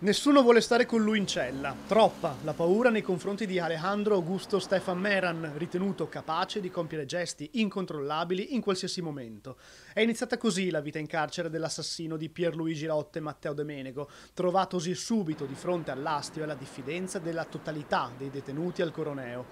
Nessuno vuole stare con lui in cella. Troppa la paura nei confronti di Alejandro Augusto Stefan Meran, ritenuto capace di compiere gesti incontrollabili in qualsiasi momento. È iniziata così la vita in carcere dell'assassino di Pierluigi Lotte Matteo Domenico, trovatosi subito di fronte all'astio e alla diffidenza della totalità dei detenuti al coroneo.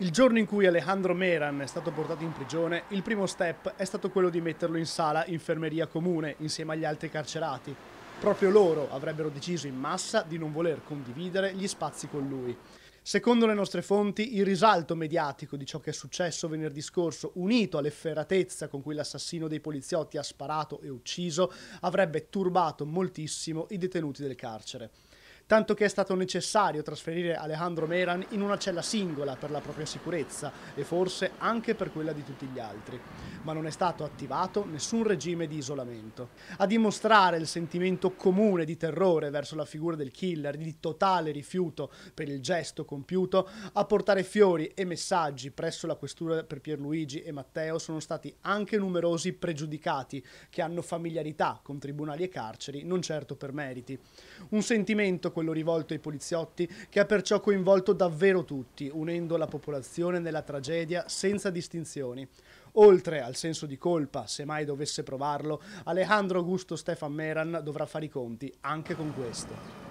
Il giorno in cui Alejandro Meran è stato portato in prigione, il primo step è stato quello di metterlo in sala infermeria comune insieme agli altri carcerati. Proprio loro avrebbero deciso in massa di non voler condividere gli spazi con lui. Secondo le nostre fonti, il risalto mediatico di ciò che è successo venerdì scorso, unito all'efferatezza con cui l'assassino dei poliziotti ha sparato e ucciso, avrebbe turbato moltissimo i detenuti del carcere tanto che è stato necessario trasferire Alejandro Meran in una cella singola per la propria sicurezza e forse anche per quella di tutti gli altri, ma non è stato attivato nessun regime di isolamento. A dimostrare il sentimento comune di terrore verso la figura del killer, di totale rifiuto per il gesto compiuto, a portare fiori e messaggi presso la questura per Pierluigi e Matteo sono stati anche numerosi pregiudicati che hanno familiarità con tribunali e carceri, non certo per meriti. Un sentimento quello rivolto ai poliziotti, che ha perciò coinvolto davvero tutti, unendo la popolazione nella tragedia senza distinzioni. Oltre al senso di colpa, se mai dovesse provarlo, Alejandro Augusto Stefan Meran dovrà fare i conti anche con questo.